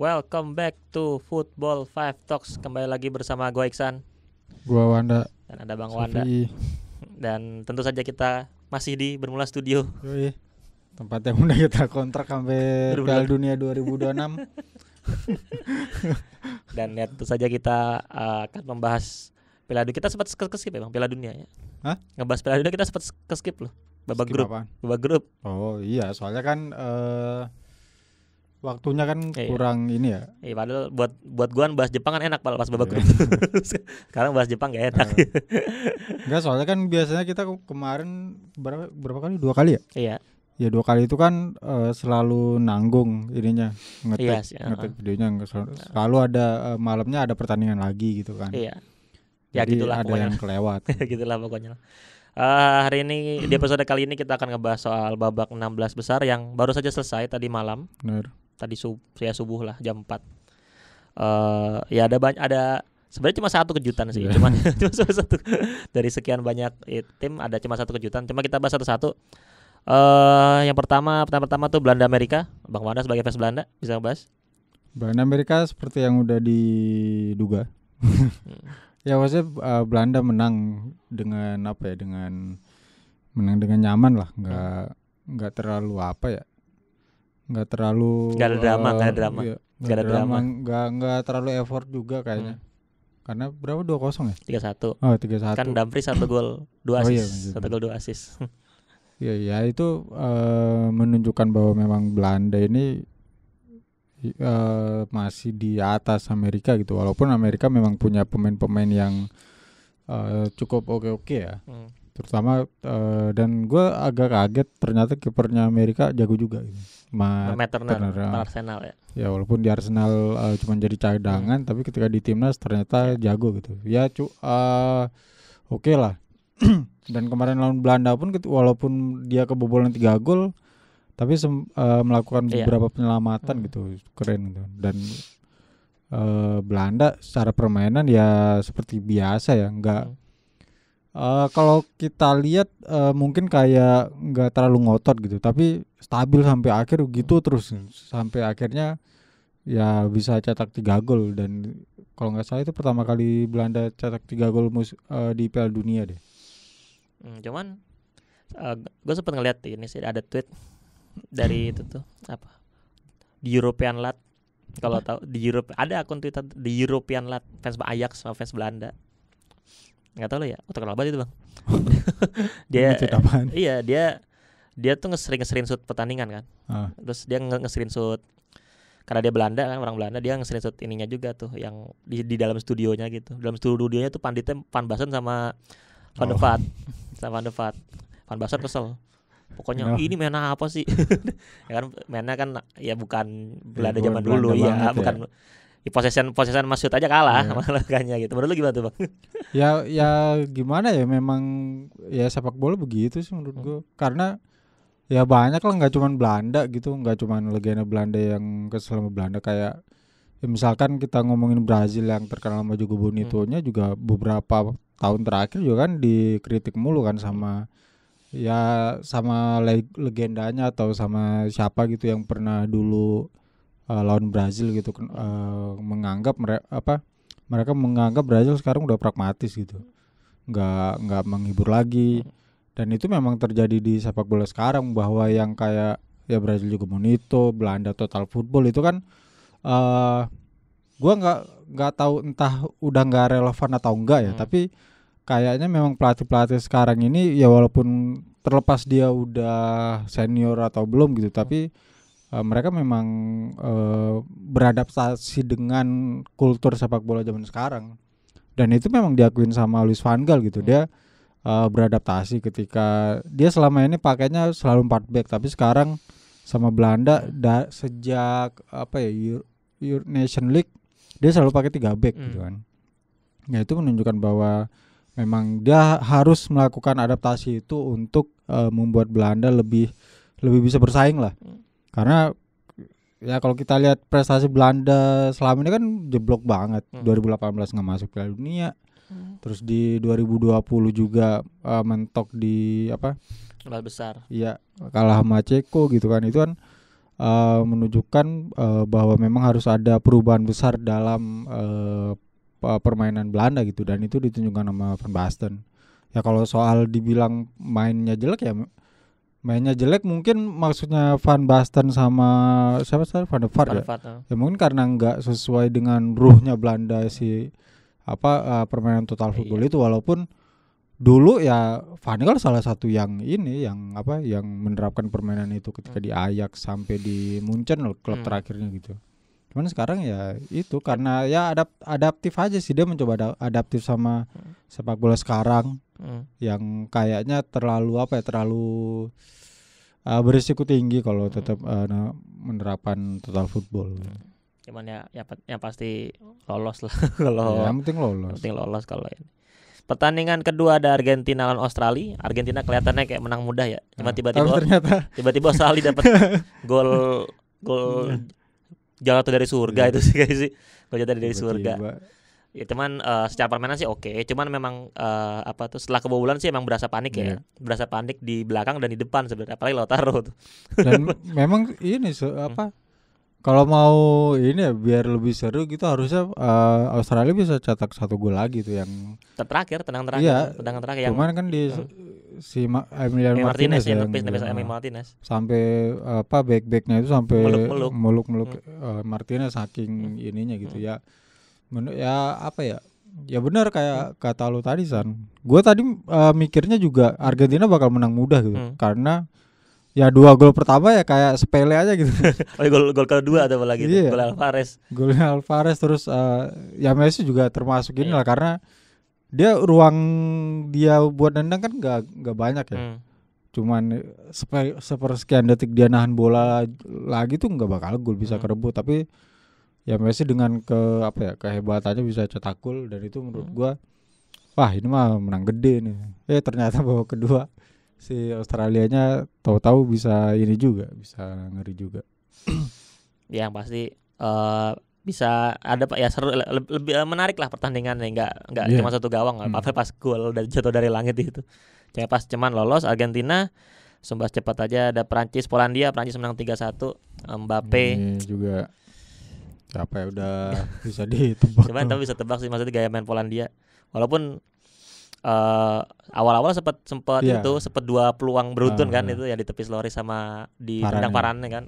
Welcome back to Football Five Talks. Kembali lagi bersama gue Iksan, gue Wanda, dan ada Bang Sophie. Wanda. Dan tentu saja kita masih di Bermula Studio. Yui. Tempat yang udah kita kontrak sampai Piala Dunia 2026. Dan ya tentu saja kita uh, akan membahas Piala Dunia. Kita sempat skip, ya Bang Piala Dunia ya. Hah? Ngebahas Piala Dunia kita sempat skip loh. Babak grup. Babak grup. Oh iya, soalnya kan uh, waktunya kan eh, kurang ini ya. Iya, padahal buat buat gua kan bahas Jepang kan enak pas babak iya. grup. Sekarang bahas Jepang gak enak. enggak, nah. soalnya kan biasanya kita kemarin berapa berapa kali? Dua kali ya? Iya ya dua kali itu kan uh, selalu nanggung ininya ngetik yes, ya. ngetik videonya selalu, ada uh, malamnya ada pertandingan lagi gitu kan iya ya gitulah ada pokoknya. yang kelewat gitulah pokoknya uh, hari ini di episode kali ini kita akan ngebahas soal babak 16 besar yang baru saja selesai tadi malam Bener. tadi sub ya subuh lah jam 4 uh, ya ada banyak ada sebenarnya cuma satu kejutan sih iya. cuma cuma satu dari sekian banyak tim ada cuma satu kejutan cuma kita bahas satu-satu Uh, yang pertama, pertama-pertama tuh Belanda Amerika. Bang Wanda sebagai fans Belanda bisa bahas? Belanda Amerika seperti yang udah diduga. hmm. ya maksudnya uh, Belanda menang dengan apa ya? Dengan menang dengan nyaman lah, nggak hmm. nggak hmm. terlalu apa ya? Nggak terlalu nggak ada drama, nggak uh, ada drama. Iya, gak ada drama, nggak nggak terlalu effort juga kayaknya. Hmm. Karena berapa dua kosong ya? Tiga satu. Oh tiga satu. Kan Dumfries satu gol dua asis. Oh, iya, satu gol dua asis. Iya, ya itu uh, menunjukkan bahwa memang Belanda ini uh, masih di atas Amerika gitu. Walaupun Amerika memang punya pemain-pemain yang uh, cukup oke-oke ya. Hmm. Terutama uh, dan gue agak kaget ternyata kipernya Amerika jago juga. Gitu. Matt, Turner, ya. Arsenal ya. Ya walaupun di Arsenal uh, cuma jadi cadangan, hmm. tapi ketika di timnas ternyata iya. jago gitu. Ya cu, uh, oke okay lah. dan kemarin lawan Belanda pun walaupun dia kebobolan tiga gol tapi sem, uh, melakukan iya. beberapa penyelamatan hmm. gitu keren gitu dan uh, Belanda secara permainan ya seperti biasa ya nggak uh, kalau kita lihat uh, mungkin kayak nggak terlalu ngotot gitu tapi stabil sampai akhir gitu terus sampai akhirnya ya bisa cetak tiga gol dan kalau nggak salah itu pertama kali Belanda cetak tiga gol mus uh, di Piala Dunia deh Hmm, cuman uh, eh, gue sempat ngeliat ini sih ada tweet dari hmm. itu tuh apa di European Lat kalau tahu di Europe ada akun Twitter di European Lat fans Ajax sama fans Belanda nggak tahu lo ya oh, terkenal itu bang dia iya dia dia tuh ngesering ngesering shoot pertandingan kan uh. terus dia ngesering shoot karena dia Belanda kan orang Belanda dia ngesering shoot ininya juga tuh yang di, di dalam studionya gitu dalam studionya tuh panditnya Van Basten sama Van oh. Stefan de Vaart. Van Basten kesel. Pokoknya no. ini mainnya apa sih? ya kan mainnya kan ya bukan Belanda ya, zaman dulu ya, ya, bukan ya, possession possession Masud aja kalah ya. malah gitu. Menurut lu gimana tuh, Bang? ya ya gimana ya memang ya sepak bola begitu sih menurut hmm. gua. Karena ya banyak lah nggak cuman Belanda gitu, nggak cuman legenda Belanda yang kesel sama Belanda kayak ya misalkan kita ngomongin Brazil yang terkenal sama juga hmm. Bonitonya hmm. juga beberapa tahun terakhir juga kan dikritik mulu kan sama ya sama leg legendanya atau sama siapa gitu yang pernah dulu uh, lawan Brazil gitu uh, menganggap mere apa mereka menganggap Brazil sekarang udah pragmatis gitu nggak nggak menghibur lagi hmm. dan itu memang terjadi di sepak bola sekarang bahwa yang kayak ya Brazil juga Monito Belanda total football itu kan Eh, gue nggak nggak tahu entah udah nggak relevan atau enggak ya hmm. tapi kayaknya memang pelatih pelatih sekarang ini ya walaupun terlepas dia udah senior atau belum gitu hmm. tapi uh, mereka memang uh, beradaptasi dengan kultur sepak bola zaman sekarang dan itu memang diakuin sama Luis Van Gaal gitu hmm. dia uh, beradaptasi ketika dia selama ini pakainya selalu empat back tapi sekarang sama Belanda hmm. da, sejak apa ya Nation League dia selalu pakai tiga back gitu hmm. gitu kan ya itu menunjukkan bahwa memang dia harus melakukan adaptasi itu untuk uh, membuat Belanda lebih lebih bisa bersaing lah hmm. karena ya kalau kita lihat prestasi Belanda selama ini kan jeblok banget hmm. 2018 nggak masuk Piala Dunia hmm. terus di 2020 juga uh, mentok di apa kalah besar iya kalah sama Ceko gitu kan itu kan uh, menunjukkan uh, bahwa memang harus ada perubahan besar dalam uh, permainan Belanda gitu dan itu ditunjukkan sama Van Basten. Ya kalau soal dibilang mainnya jelek ya mainnya jelek mungkin maksudnya Van Basten sama siapa sih Van der Vaart ya? Oh. ya mungkin karena nggak sesuai dengan ruhnya Belanda si apa uh, permainan total iya. football iya. itu walaupun dulu ya Van Gaal salah satu yang ini yang apa yang menerapkan permainan itu ketika hmm. di Ajax sampai di Munchen loh klub hmm. terakhirnya gitu. Cuman sekarang ya itu karena ya adapt adaptif aja sih dia mencoba adaptif sama hmm. sepak bola sekarang hmm. yang kayaknya terlalu apa ya terlalu uh, berisiko tinggi kalau hmm. tetap uh, menerapkan total football. Hmm. Cuman ya, ya yang, pasti lolos lah kalau ya, yang penting lolos. Yang penting lolos kalau ini. Pertandingan kedua ada Argentina lawan Australia. Argentina kelihatannya kayak menang mudah ya. Cuma ah, tiba-tiba nah, ternyata tiba-tiba Australia dapat gol gol iya. jatuh dari surga iya. itu sih guys sih. Gol jatuh dari tiba-tiba. surga. Ya cuman uh, secara permainan sih oke, okay. cuman memang uh, apa tuh setelah kebobolan sih emang berasa panik yeah. ya. Iya. Berasa panik di belakang dan di depan sebenarnya apalagi Lautaro tuh. Dan memang ini so, apa kalau mau ini ya biar lebih seru gitu harusnya uh, Australia bisa cetak satu gol lagi tuh yang terakhir tenang terakhir iya, tenang terakhir yang cuman kan di uh, si Ma Emiliano Martinez, Martinez ya, Martinez, yang nah, Martinez, sampai apa back-backnya itu sampai meluk-meluk meluk-meluk hmm. uh, Martinez saking hmm. ininya gitu hmm. ya men ya apa ya ya benar kayak hmm. kata lu tadi san gue tadi uh, mikirnya juga Argentina bakal menang mudah gitu hmm. karena ya dua gol pertama ya kayak sepele aja gitu. oh, gol gol kedua atau apa lagi iya. Gol Alvarez. Gol Alvarez terus uh, ya Messi juga termasuk iya. ini lah karena dia ruang dia buat nendang kan gak gak banyak ya. Hmm. Cuman sepe, sepersekian detik dia nahan bola lagi tuh nggak bakal gol bisa hmm. kerebut tapi ya Messi dengan ke apa ya kehebatannya bisa cetak gol dan itu menurut hmm. gua wah ini mah menang gede nih. Eh ternyata bawa kedua si Australianya tahu-tahu bisa ini juga bisa ngeri juga yang pasti uh, bisa ada pak ya seru lebih, lebih menarik lah pertandingan nih nggak nggak yeah. cuma satu gawang hmm. pas pas gol dari jatuh dari langit itu cuma pas cuman lolos Argentina sembah cepat aja ada Perancis Polandia Perancis menang 3-1 Mbappe ini juga capek ya, udah bisa ditebak cuman tapi bisa tebak sih maksudnya gaya main Polandia walaupun uh, awal-awal sempat sempat yeah. itu sempat dua peluang beruntun uh, kan itu ya di tepi selori sama di tendang parannya kan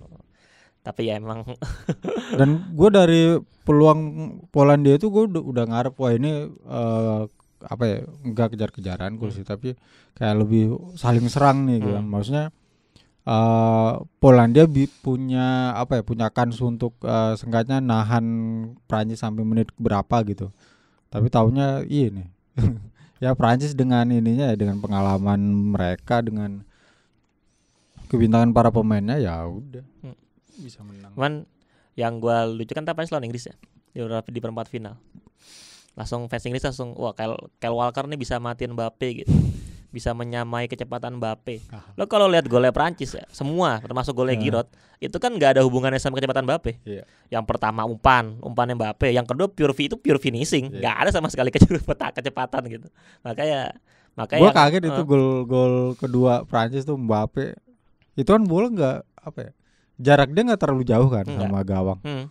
tapi ya emang dan gue dari peluang Polandia itu gue udah ngarep wah ini uh, apa ya nggak kejar-kejaran gue hmm. tapi kayak lebih saling serang nih gitu hmm. kan maksudnya uh, eh, Polandia bi punya apa ya punya kans untuk uh, sengkatnya nahan Prancis sampai menit berapa gitu tapi tahunya iya nih ya Prancis dengan ininya ya dengan pengalaman mereka dengan kebintangan para pemainnya ya udah hmm. bisa menang. Cuman yang gue lucu kan tapi lawan Inggris ya di, di perempat final. Langsung fans Inggris langsung wah Kyle, Kyle Walker nih bisa matiin Mbappe gitu bisa menyamai kecepatan Mbappe. Lo kalau lihat golnya Prancis ya, semua termasuk golnya iya. Giroud, itu kan nggak ada hubungannya sama kecepatan Mbappe. Iya. Yang pertama umpan, umpannya Mbappe, yang kedua pure itu pure finishing, iya. nggak ada sama sekali kecepatan kecepatan gitu. Makanya makanya gua kaget itu gol-gol kedua Prancis tuh Mbappe. Itu kan boleh nggak apa ya? Jarak dia nggak terlalu jauh kan sama gawang. Hmm.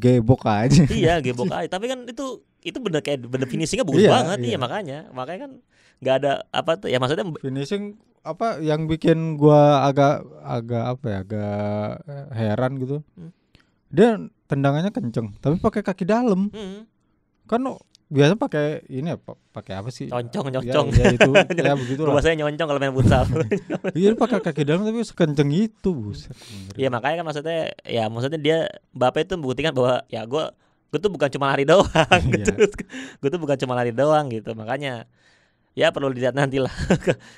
Gebok aja. Iya, gebok aja. Tapi kan itu itu bener kayak bener finishingnya bagus iya, banget iya. ya makanya makanya kan nggak ada apa tuh ya maksudnya finishing apa yang bikin gua agak agak apa ya agak heran gitu hmm. dia tendangannya kenceng tapi pakai kaki dalam hmm. kan biasa pakai ini apa ya, pakai apa sih concong concong ya, ya itu ya begitu lah saya nyoncong kalau main futsal iya pakai kaki dalam tapi sekenceng itu buset ya makanya kan maksudnya ya maksudnya dia bapak itu membuktikan bahwa ya gue gue tuh bukan cuma lari doang iya. gitu gue tuh bukan cuma lari doang gitu makanya ya perlu dilihat nanti lah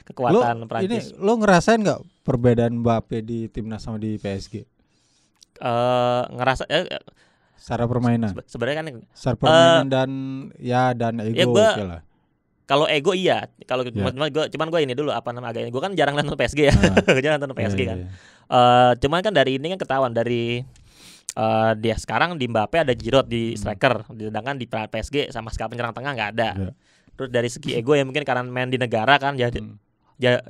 kekuatan lo, Prancis ini, lo ngerasain nggak perbedaan Mbappe di timnas sama di PSG uh, eh, ngerasa eh, secara permainan se sebenarnya kan secara permainan uh, dan ya dan ya ego ya gua, okay lah kalau ego iya kalau yeah. cuman gue cuman gue ini dulu apa namanya agaknya gue kan jarang nonton PSG ya nah. jarang nonton PSG yeah, kan yeah. Iya, iya. Uh, cuman kan dari ini kan ketahuan dari uh, dia sekarang di Mbappe ada Giroud di hmm. striker, hmm. sedangkan di PSG sama sekali penyerang tengah nggak ada. Yeah. Terus dari segi ego ya mungkin karena main di negara kan jadi hmm.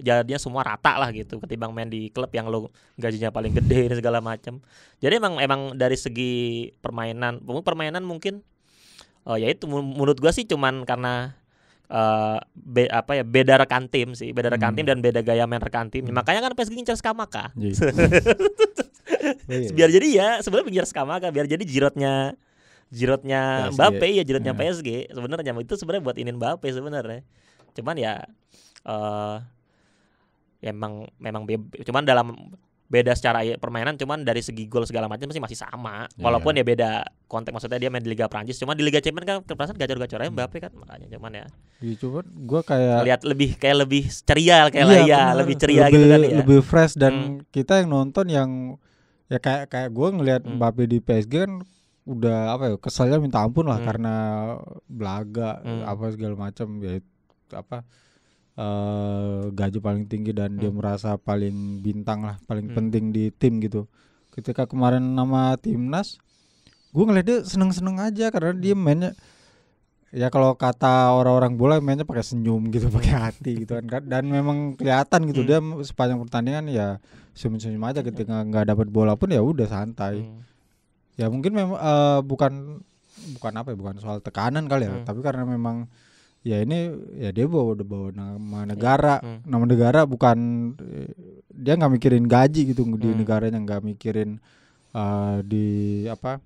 jadinya semua rata lah gitu ketimbang main di klub yang lo gajinya paling gede dan segala macam. Jadi emang emang dari segi permainan, permainan mungkin uh, ya itu menurut gua sih cuman karena uh, be, apa ya beda rekan tim sih, beda rekan hmm. tim dan beda gaya main rekan tim. Hmm. Makanya kan PSG ngincer Skamaka. Iya. iya, biar jadi ya sebenarnya pinggir Skamaka biar jadi jirotnya jirotnya Mbappe ya jirotnya yeah. PSG sebenarnya itu sebenarnya buat inin Mbappe sebenarnya cuman ya uh, ya memang memang cuman dalam beda secara ya, permainan cuman dari segi gol segala macam masih masih sama iya. walaupun yeah. ya beda konteks maksudnya dia main di Liga Prancis cuman di Liga Champions kan terpaksa gacor-gacor aja hmm. Mbappe kan makanya cuman ya iya cuman gue kayak lihat lebih kayak lebih ceria kayak iya, ya, lebih ceria gitu lebih, gitu kan ya lebih fresh dan hmm. kita yang nonton yang ya kayak kayak gue ngelihat hmm. Mbappe di PSG kan udah apa ya keselnya minta ampun lah hmm. karena belaga hmm. apa segala macam ya apa uh, gaji paling tinggi dan hmm. dia merasa paling bintang lah paling hmm. penting di tim gitu ketika kemarin nama timnas gue ngeliat dia seneng seneng aja karena dia hmm. mainnya ya kalau kata orang-orang bola mainnya pakai senyum gitu pakai hati gitu kan dan memang kelihatan gitu hmm. dia sepanjang pertandingan ya senyum-senyum aja ketika hmm. nggak dapat bola pun ya udah santai hmm. ya mungkin memang uh, bukan bukan apa ya bukan soal tekanan kali ya hmm. tapi karena memang ya ini ya dia bawa udah bawa nama ya. negara hmm. nama negara bukan dia nggak mikirin gaji gitu di hmm. negaranya nggak mikirin uh, di apa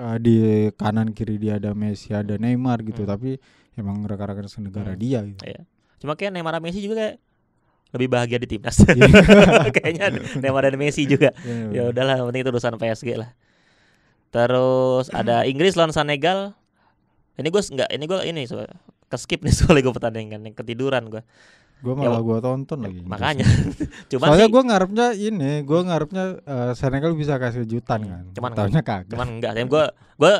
uh, di kanan kiri dia ada Messi ada hmm. Neymar gitu hmm. tapi emang rekan-rekan senegara hmm. dia gitu. Iya. Cuma kayak Neymar Messi juga kayak lebih bahagia di timnas. Iya. Kayaknya Neymar dan Messi juga. Iya, iya, ya udahlah, penting itu urusan PSG lah. Terus ada Inggris lawan Senegal. Ini gue nggak, ini gue ini so, keskip nih soalnya gue pertandingan yang ketiduran gue. Gue ya, malah ya, gue tonton lagi. Gitu makanya. cuman Soalnya gue ngarepnya ini, gue ngarepnya uh, Senegal bisa kasih jutan hmm, kan. Cuman tahunya kagak. Cuman enggak. gue gue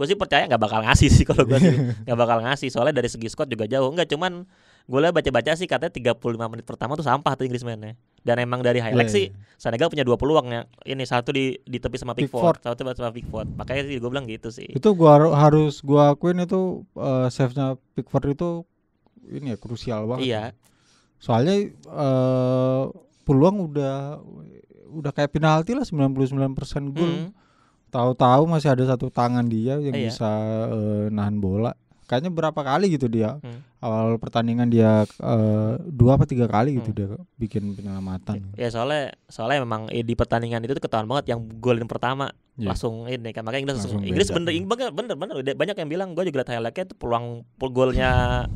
gue sih percaya nggak bakal ngasih sih kalau gue sih nggak bakal ngasih soalnya dari segi squad juga jauh nggak cuman gue lihat baca-baca sih katanya 35 menit pertama tuh sampah tuh mainnya dan emang dari highlight yeah, sih iya, iya. Senegal punya dua peluang ya ini satu di di tepi sama Pickford, Pickford. satu sama Pickford makanya sih gue bilang gitu sih itu gua harus gue akuin itu uh, eh, save nya Pickford itu ini ya krusial banget. Iya. Soalnya uh, peluang udah udah kayak penalti lah 99% gol. Hmm. Tahu-tahu masih ada satu tangan dia yang iya. bisa uh, nahan bola. Kayaknya berapa kali gitu dia hmm. awal pertandingan dia uh, dua apa tiga kali gitu hmm. dia bikin penyelamatan. Ya soalnya soalnya memang ya, di pertandingan itu ketahuan banget yang golin pertama yeah. langsung ini kan makanya Inggris langsung, Inggris bener, bener bener bener banyak yang bilang gue juga lihat highlightnya itu peluang golnya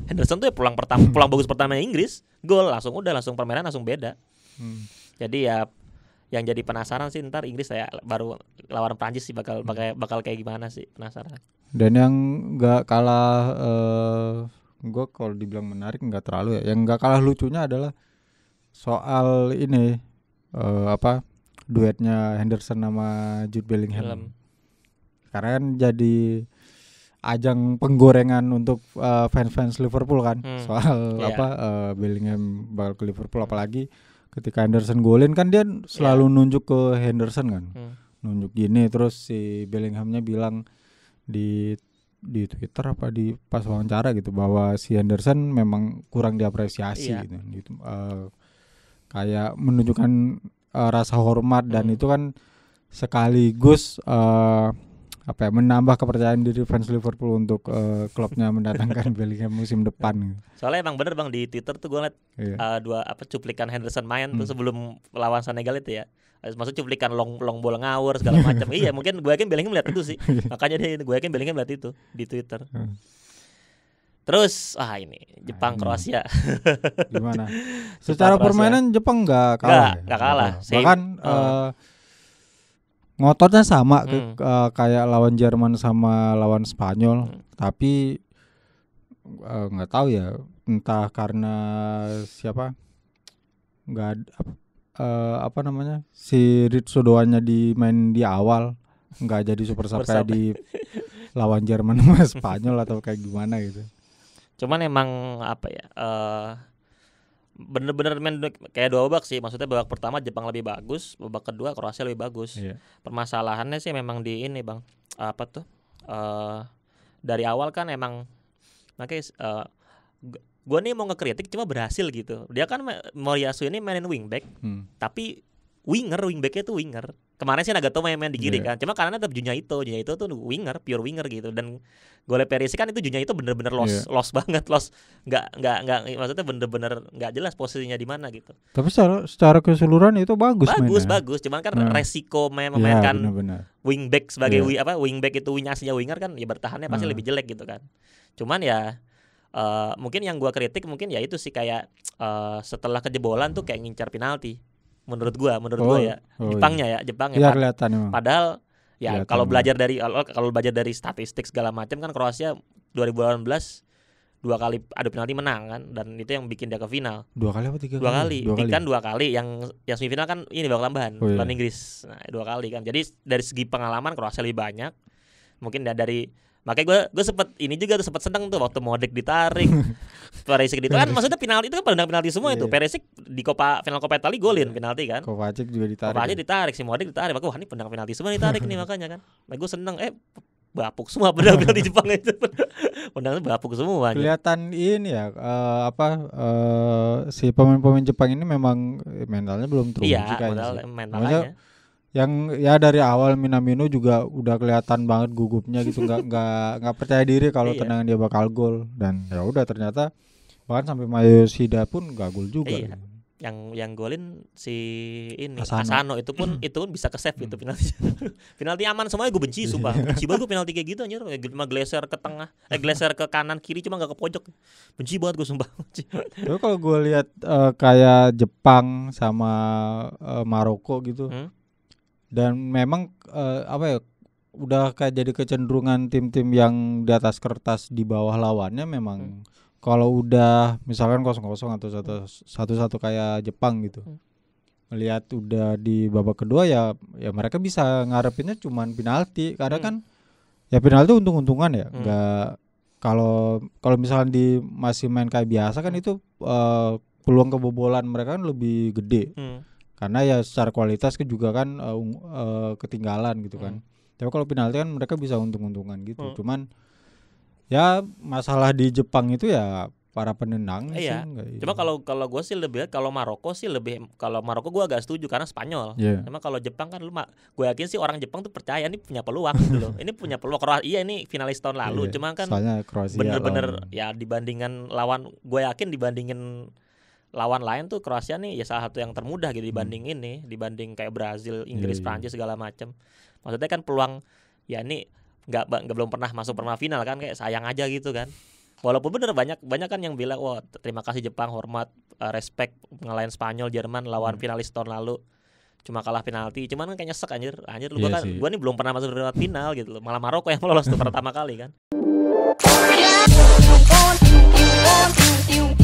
Henderson tuh ya peluang pertama peluang bagus pertamanya Inggris gol langsung udah langsung permainan langsung beda hmm. jadi ya yang jadi penasaran sih ntar Inggris saya baru lawan Prancis sih bakal bakal hmm. bakal kayak gimana sih penasaran dan yang nggak kalah uh, eh, gue kalau dibilang menarik nggak terlalu ya yang nggak kalah lucunya adalah soal ini uh, apa duetnya Henderson sama Jude Bellingham. Film. Karena kan jadi ajang penggorengan untuk uh, fans-fans Liverpool kan hmm. soal yeah. apa uh, Bellingham bakal ke Liverpool apalagi ketika Henderson golin kan dia selalu yeah. nunjuk ke Henderson kan. Hmm. Nunjuk gini terus si Bellinghamnya bilang di di Twitter apa di pas wawancara gitu bahwa si Henderson memang kurang diapresiasi yeah. gitu. gitu. Uh, kayak menunjukkan uh, rasa hormat dan hmm. itu kan sekaligus uh, apa ya menambah kepercayaan diri fans Liverpool untuk uh, klubnya mendatangkan Bellingham musim depan. Soalnya emang bener bang di Twitter tuh gue ngeliat iya. uh, dua apa cuplikan Henderson main hmm. tuh sebelum lawan Senegal itu ya. Maksudnya cuplikan long long ball ngawur segala macam. iya mungkin gue yakin Bellingham melihat itu sih. Iya. Makanya dia gue yakin Bellingham melihat itu di Twitter. Hmm. Terus ah ini Jepang hmm. Kroasia. Gimana? Secara Jepang, permainan Jepang nggak ya? kalah. Nggak ya? kalah. Same. Bahkan uh, oh. uh, eh, ngototnya sama hmm. ke, uh, kayak lawan Jerman sama lawan Spanyol, hmm. tapi eh, nggak uh, tahu ya entah karena siapa nggak uh, apa namanya si Ritsu doanya dimain di awal nggak jadi super sub kayak di lawan Jerman sama Spanyol atau kayak gimana gitu cuman emang apa ya bener eh, bener-bener main kayak dua babak sih maksudnya babak pertama Jepang lebih bagus babak kedua Kroasia lebih bagus yeah. permasalahannya sih memang di ini bang apa tuh uh, dari awal kan emang makanya uh, eh, gue nih mau ngekritik cuma berhasil gitu dia kan Moriyasu ini mainin wingback hmm. tapi winger wingbacknya tuh winger kemarin sih Nagato main, main di kiri yeah. kan cuma karena tetap Junya itu Junya itu tuh winger pure winger gitu dan golnya Perisic kan itu Junya itu bener-bener los yeah. los banget los nggak nggak nggak maksudnya bener-bener nggak jelas posisinya di mana gitu tapi secara secara keseluruhan itu bagus bagus mainnya. bagus cuman kan nah. resiko main iya, memainkan yeah, wingback sebagai yeah. wi, apa wingback itu wing aslinya winger kan ya bertahannya pasti nah. lebih jelek gitu kan cuman ya Uh, mungkin yang gua kritik mungkin ya itu sih kayak uh, setelah kejebolan tuh kayak ngincar penalti menurut gua menurut oh, gua ya oh, Jepangnya iya. ya Jepang ya, iya, kelihatan emang. padahal ya kalau belajar dari kalau belajar dari statistik segala macam kan Kroasia 2018 dua kali adu penalti menang kan dan itu yang bikin dia ke final dua kali apa tiga dua kali, kali. Dua kan ya? dua kali yang yang semifinal kan ini bakal tambahan oh, iya. Inggris nah, dua kali kan jadi dari segi pengalaman Kroasia lebih banyak mungkin ya dari makanya gue gue sempet ini juga tuh sempet seneng tuh waktu adik ditarik perisik itu kan maksudnya penalti itu kan pada penalti semua itu iya. perisik di Copa final Copa Italia golin iya. penalti kan Kovacic juga ditarik Kovacic ditarik si Modric ditarik wah ini penang penalti semua ditarik nih makanya kan makanya nah, gue seneng eh bapuk semua benar penalti Jepang itu benar bapuk semua kelihatan ini ya uh, apa uh, si pemain-pemain Jepang ini memang eh, mentalnya belum teruji iya, mental, mentalnya yang ya dari awal Minamino juga udah kelihatan banget gugupnya gitu nggak nggak nggak percaya diri kalau iya. tendangan dia bakal gol dan ya udah ternyata bahkan sampai Mayosida pun gak gol juga iya. yang yang golin si ini Asano, Asano itu pun hmm. itu pun bisa ke save gitu hmm. penalti penalti aman semuanya gue benci sumpah iya. benci banget gue penalti kayak gitu anjir cuma geleser ke tengah eh geleser ke kanan kiri cuma nggak ke pojok benci banget gue sumpah tapi kalau gue lihat uh, kayak Jepang sama uh, Maroko gitu hmm? dan memang uh, apa ya udah kayak jadi kecenderungan tim-tim yang di atas kertas di bawah lawannya memang hmm. kalau udah misalkan kosong kosong atau satu satu satu kayak Jepang gitu hmm. melihat udah di babak kedua ya ya mereka bisa ngarepinnya cuman penalti karena hmm. kan ya penalti untung-untungan ya hmm. nggak kalau kalau misalkan di masih main kayak biasa kan hmm. itu uh, peluang kebobolan mereka kan lebih gede hmm karena ya secara kualitas kan juga kan uh, uh, ketinggalan gitu kan hmm. tapi kalau penalti kan mereka bisa untung-untungan gitu hmm. cuman ya masalah di Jepang itu ya para penendang iya. sih. Cuma kalau kalau gue sih lebih kalau Maroko sih lebih kalau Maroko gue agak setuju karena Spanyol. Yeah. Cuma kalau Jepang kan lu gue yakin sih orang Jepang tuh percaya ini punya peluang gitu loh. Ini punya peluang Kroasia iya ini finalis tahun lalu. Yeah. Cuma kan bener-bener ya dibandingkan lawan gue yakin dibandingin lawan lain tuh Kroasia nih ya salah satu yang termudah gitu dibanding hmm. ini, dibanding kayak Brazil, Inggris, yeah, Prancis segala macem. Maksudnya kan peluang ya ini nggak nggak belum pernah masuk pernah final kan kayak sayang aja gitu kan. Walaupun bener banyak banyak kan yang bilang wah terima kasih Jepang hormat uh, respect ngelain Spanyol, Jerman lawan hmm. finalis tahun lalu cuma kalah penalti cuman kan kayak nyesek anjir anjir lu yeah, kan gue gua nih belum pernah masuk perempat final gitu loh malah Maroko yang lolos tuh pertama kali kan